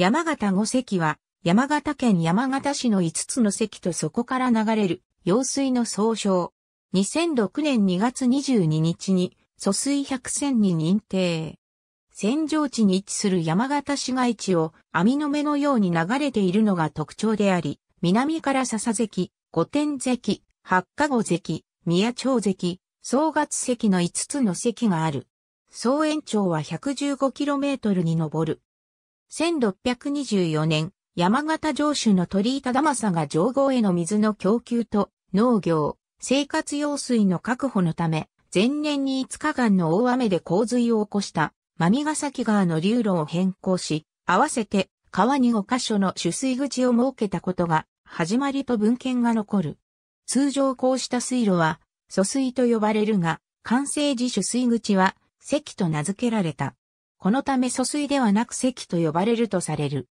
山形五関は、山形県山形市の5つの関とそこから流れる、用水の総称。2006年2月22日に、疎水百選に認定。戦場地に位置する山形市街地を網の目のように流れているのが特徴であり、南から笹関、五天関、八加五関、宮町関、総月関の5つの関がある。総延長は 115km に上る。1624年、山形城主の鳥居忠政が上郷への水の供給と農業、生活用水の確保のため、前年に5日間の大雨で洪水を起こした、真ヶ崎川の流路を変更し、合わせて川に5カ所の取水口を設けたことが、始まりと文献が残る。通常こうした水路は、疎水と呼ばれるが、完成時取水口は、石と名付けられた。このため疎水ではなく石と呼ばれるとされる。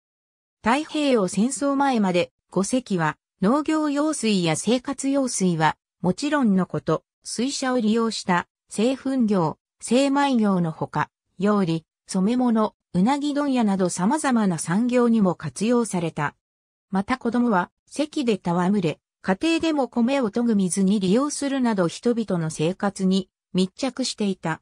太平洋戦争前まで五石は農業用水や生活用水はもちろんのこと、水車を利用した製粉業、精米業のほか、料理、染め物、うなぎ問屋など様々な産業にも活用された。また子供は石で戯れ、家庭でも米を研ぐ水に利用するなど人々の生活に密着していた。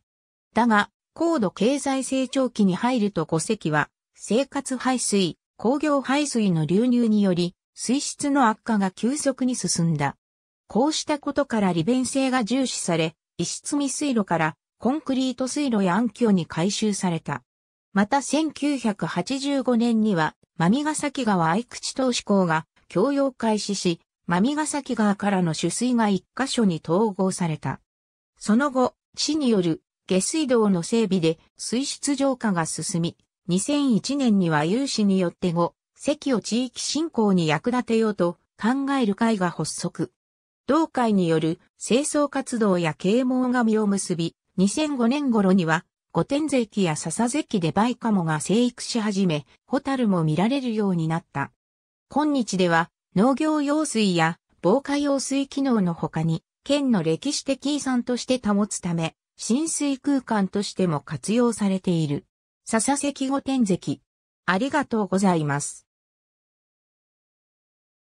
だが、高度経済成長期に入ると戸籍は、生活排水、工業排水の流入により、水質の悪化が急速に進んだ。こうしたことから利便性が重視され、一室未水路からコンクリート水路や暗渠に改修された。また1985年には、ガヶ崎川愛口投資港が共用開始し、ガヶ崎川からの取水が一箇所に統合された。その後、市による下水道の整備で水質浄化が進み、2001年には有志によって後、席を地域振興に役立てようと考える会が発足。同会による清掃活動や啓蒙が実を結び、2005年頃には、御殿関や笹関でバイカモが生育し始め、ホタルも見られるようになった。今日では、農業用水や防火用水機能の他に、県の歴史的遺産として保つため、浸水空間としても活用されている。笹関御天関。ありがとうございます。